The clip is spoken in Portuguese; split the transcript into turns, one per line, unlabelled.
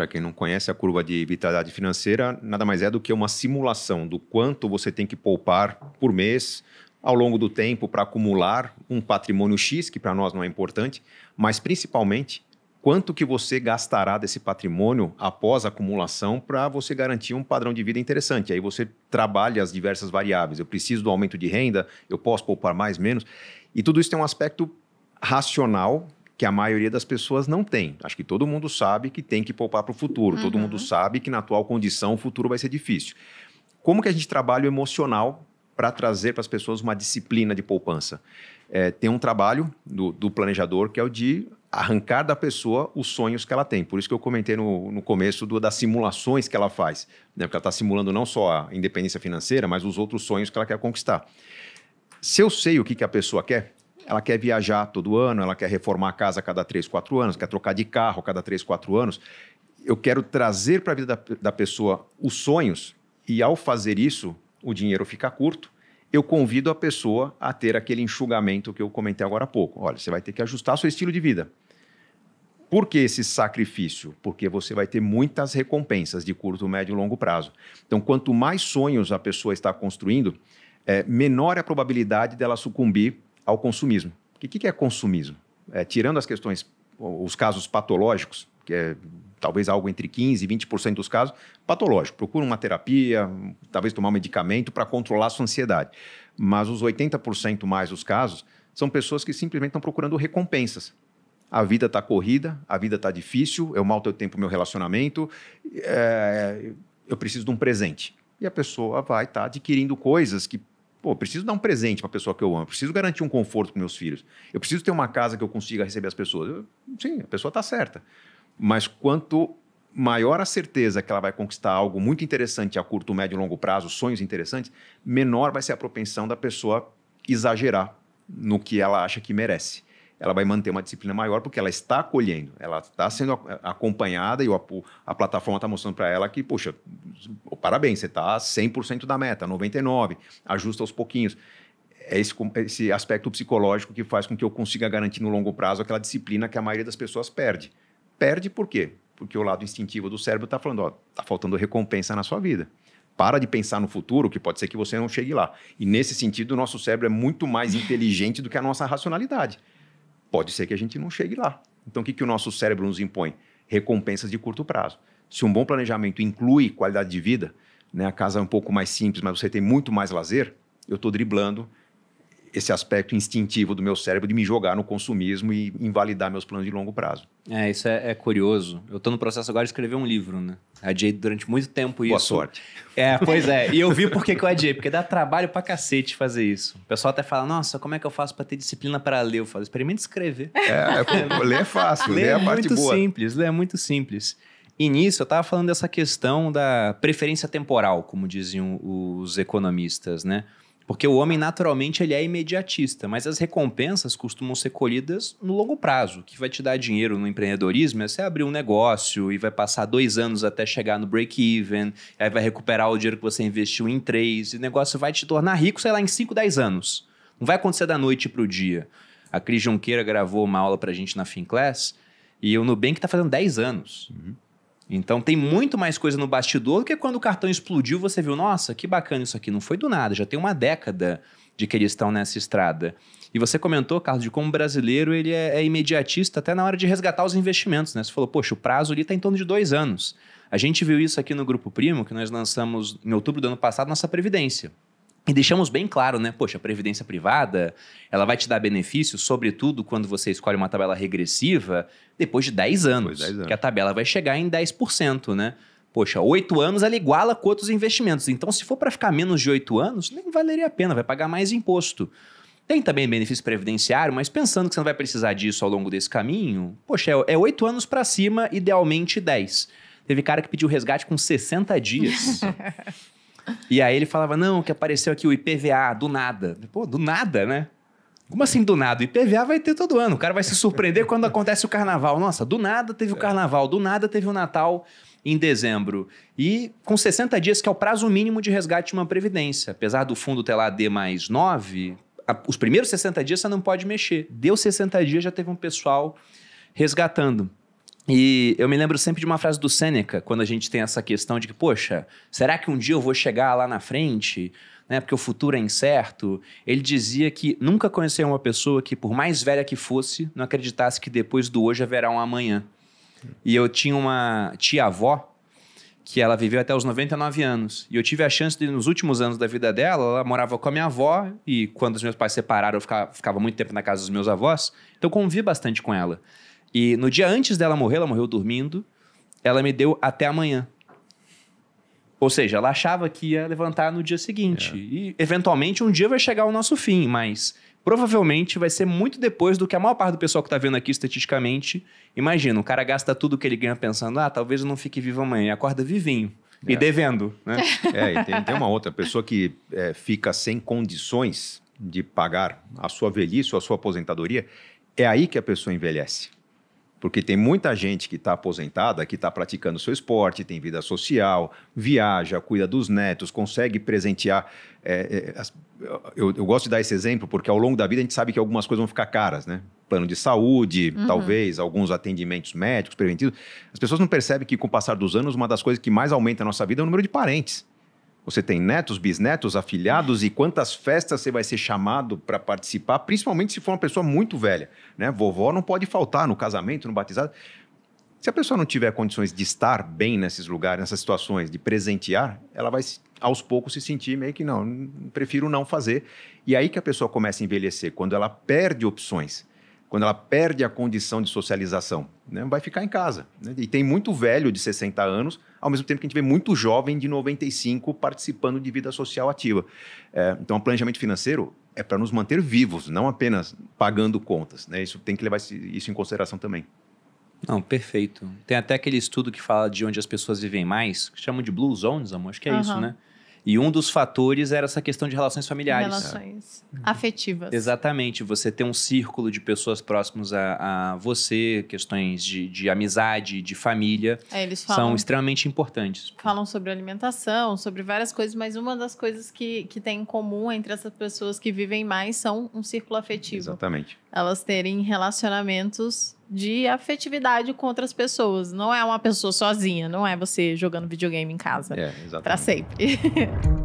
Para quem não conhece, a curva de vitalidade financeira nada mais é do que uma simulação do quanto você tem que poupar por mês ao longo do tempo para acumular um patrimônio X, que para nós não é importante, mas principalmente quanto que você gastará desse patrimônio após a acumulação para você garantir um padrão de vida interessante. Aí você trabalha as diversas variáveis. Eu preciso do aumento de renda, eu posso poupar mais, menos. E tudo isso tem um aspecto racional que a maioria das pessoas não tem. Acho que todo mundo sabe que tem que poupar para o futuro, uhum. todo mundo uhum. sabe que na atual condição o futuro vai ser difícil. Como que a gente trabalha o emocional para trazer para as pessoas uma disciplina de poupança? É, tem um trabalho do, do, planejador que é o de arrancar da pessoa os sonhos que ela tem. Por isso que eu comentei no, no começo do, das simulações que ela faz, né? porque ela está simulando não só a independência financeira, mas os outros sonhos que ela quer conquistar. Se eu sei o que, que a pessoa quer, ela quer viajar todo ano, ela quer reformar a casa a cada 3, 4 anos, quer trocar de carro a cada 3, 4 anos. Eu quero trazer para a vida da, da pessoa os sonhos e, ao fazer isso, o dinheiro fica curto. Eu convido a pessoa a ter aquele enxugamento que eu comentei agora há pouco. Olha, você vai ter que ajustar seu estilo de vida. Por que esse sacrifício? Porque você vai ter muitas recompensas de curto, médio e longo prazo. Então, quanto mais sonhos a pessoa está construindo, é, menor é a probabilidade dela sucumbir ao consumismo. O que, que é consumismo? É, tirando as questões, os casos patológicos, que é talvez algo entre 15% e 20% dos casos, patológico. Procura uma terapia, talvez tomar um medicamento para controlar a sua ansiedade. Mas os 80% mais dos casos são pessoas que simplesmente estão procurando recompensas. A vida está corrida, a vida está difícil, eu mal tenho tempo meu relacionamento, é, eu preciso de um presente. E a pessoa vai estar tá adquirindo coisas que Pô, preciso dar um presente para a pessoa que eu amo, preciso garantir um conforto para meus filhos, eu preciso ter uma casa que eu consiga receber as pessoas. Eu, sim, a pessoa está certa. Mas quanto maior a certeza que ela vai conquistar algo muito interessante a curto, médio e longo prazo, sonhos interessantes, menor vai ser a propensão da pessoa exagerar no que ela acha que merece ela vai manter uma disciplina maior porque ela está acolhendo, ela está sendo acompanhada e a plataforma está mostrando para ela que, poxa, parabéns, você está 100% da meta, 99%, ajusta aos pouquinhos. É esse, esse aspecto psicológico que faz com que eu consiga garantir no longo prazo aquela disciplina que a maioria das pessoas perde. Perde por quê? Porque o lado instintivo do cérebro está falando, está faltando recompensa na sua vida para de pensar no futuro, que pode ser que você não chegue lá. E nesse sentido, o nosso cérebro é muito mais inteligente do que a nossa racionalidade pode ser que a gente não chegue lá. Então, o que, que o nosso cérebro nos impõe? Recompensas de curto prazo. Se um bom planejamento inclui qualidade de vida, né, a casa é um pouco mais simples, mas você tem muito mais lazer, eu estou driblando esse aspecto instintivo do meu cérebro de me jogar no consumismo e invalidar meus planos de longo prazo. É, isso é, é curioso. Eu estou no processo agora de escrever
um livro, né? Adiei durante muito tempo isso. Boa sorte. É, pois é. E eu vi por que, que eu adiei, porque dá trabalho pra cacete fazer isso. O pessoal até fala, nossa, como é que eu faço pra ter disciplina para ler? Eu falo, experimenta escrever. É, é ler é fácil, ler é, é a parte boa. é muito simples, ler é muito simples. E nisso, eu estava falando dessa questão da preferência temporal, como diziam os economistas, né? Porque o homem, naturalmente, ele é imediatista, mas as recompensas costumam ser colhidas no longo prazo. O que vai te dar dinheiro no empreendedorismo é você abrir um negócio e vai passar dois anos até chegar no break-even, aí vai recuperar o dinheiro que você investiu em três, e o negócio vai te tornar rico, sei lá, em cinco, dez anos. Não vai acontecer da noite para o dia. A Cris Junqueira gravou uma aula para a gente na Finclass, e o Nubank está fazendo 10 anos. Uhum. Então tem muito mais coisa no bastidor do que quando o cartão explodiu, você viu, nossa, que bacana isso aqui, não foi do nada, já tem uma década de que eles estão nessa estrada. E você comentou, Carlos, de como o brasileiro ele é, é, imediatista até na hora de resgatar os investimentos, né? Você falou, poxa, o prazo ali está em torno de dois anos. A gente viu isso aqui no Grupo Primo, que nós lançamos em outubro do ano passado, nossa Previdência. E deixamos bem claro, né? Poxa, a previdência privada, ela vai te dar benefício, sobretudo quando você escolhe uma tabela regressiva, depois de 10 anos, de 10 anos. que a tabela vai chegar em 10%, né? Poxa, 8 anos ela iguala com outros investimentos. Então, se for para ficar menos de 8 anos, nem valeria a pena, vai pagar mais imposto. Tem também benefício previdenciário, mas pensando que você não vai precisar disso ao longo desse caminho, poxa, é 8 é anos para cima, idealmente 10. Teve cara que pediu resgate com 60 dias. E aí ele falava, não, que apareceu aqui o IPVA, do nada. Pô, do nada, né? Como assim do nada? O IPVA vai ter todo ano. O cara vai se surpreender quando acontece o carnaval. Nossa, do nada teve o é. carnaval, do nada teve o Natal em dezembro. E com 60 dias, que é o prazo mínimo de resgate de uma previdência. Apesar do fundo ter lá D mais 9, os primeiros 60 dias você não pode mexer. Deu 60 dias, já teve um pessoal resgatando. E eu me lembro sempre de uma frase do Sêneca, quando a gente tem essa questão de que, poxa, será que um dia eu vou chegar lá na frente? Né? Porque o futuro é incerto. Ele dizia que nunca conheceu uma pessoa que, por mais velha que fosse, não acreditasse que depois do hoje haverá um amanhã. E eu tinha uma tia-avó que ela viveu até os 99 anos. E eu tive a chance de, nos últimos anos da vida dela, ela morava com a minha avó, e quando os meus pais se separaram, eu ficava, ficava muito tempo na casa dos meus avós, então eu convivi bastante com ela. E no dia antes dela morrer, ela morreu dormindo, ela me deu até amanhã. Ou seja, ela achava que ia levantar no dia seguinte. É. E eventualmente um dia vai chegar o nosso fim, mas provavelmente vai ser muito depois do que a maior parte do pessoal que está vendo aqui estatisticamente imagina. O cara gasta tudo que ele ganha pensando, ah, talvez eu não fique vivo amanhã, e acorda vivinho. É. E devendo, né? É, e tem, tem uma
outra pessoa que é, fica sem condições de pagar a sua velhice ou a sua aposentadoria. É aí que a pessoa envelhece. Porque tem muita gente que está aposentada, que está praticando seu esporte, tem vida social, viaja, cuida dos netos, consegue presentear. É, é, eu, eu, gosto de dar esse exemplo porque ao longo da vida a gente sabe que algumas coisas vão ficar caras, né? Plano de saúde, uhum. talvez, alguns atendimentos médicos, preventivos. As pessoas não percebem que, com o passar dos anos, uma das coisas que mais aumenta a nossa vida é o número de parentes. Você tem netos, bisnetos, afilhados e quantas festas você vai ser chamado para participar, principalmente se for uma pessoa muito velha, né? Vovó não pode faltar no casamento, no batizado. Se a pessoa não tiver condições de estar bem nesses lugares, nessas situações, de presentear, ela vai aos poucos se sentir meio que não, prefiro não fazer. E aí que a pessoa começa a envelhecer, quando ela perde opções quando ela perde a condição de socialização, né, vai ficar em casa. Né? E tem muito velho de 60 anos, ao mesmo tempo que a gente vê muito jovem de 95 participando de vida social ativa. É, então, o planejamento financeiro é para nos manter vivos, não apenas pagando contas. Né? Isso tem que levar isso em consideração também. Não, perfeito. Tem até aquele estudo que fala de
onde as pessoas vivem mais, que chamam de blue zones, amor, acho que é uhum. isso, né? E um dos fatores era essa questão de relações familiares. Relações
afetivas.
Exatamente. Você ter um círculo de pessoas próximas a, a você, questões de, de, amizade, de família,
é, eles falam, são
extremamente importantes.
Falam sobre alimentação, sobre várias coisas, mas uma das coisas que, que tem em comum entre essas pessoas que vivem mais são um círculo afetivo. Exatamente elas terem relacionamentos de afetividade com outras pessoas. Não é uma pessoa sozinha, não é você jogando videogame em casa. É, exatamente. Pra sempre.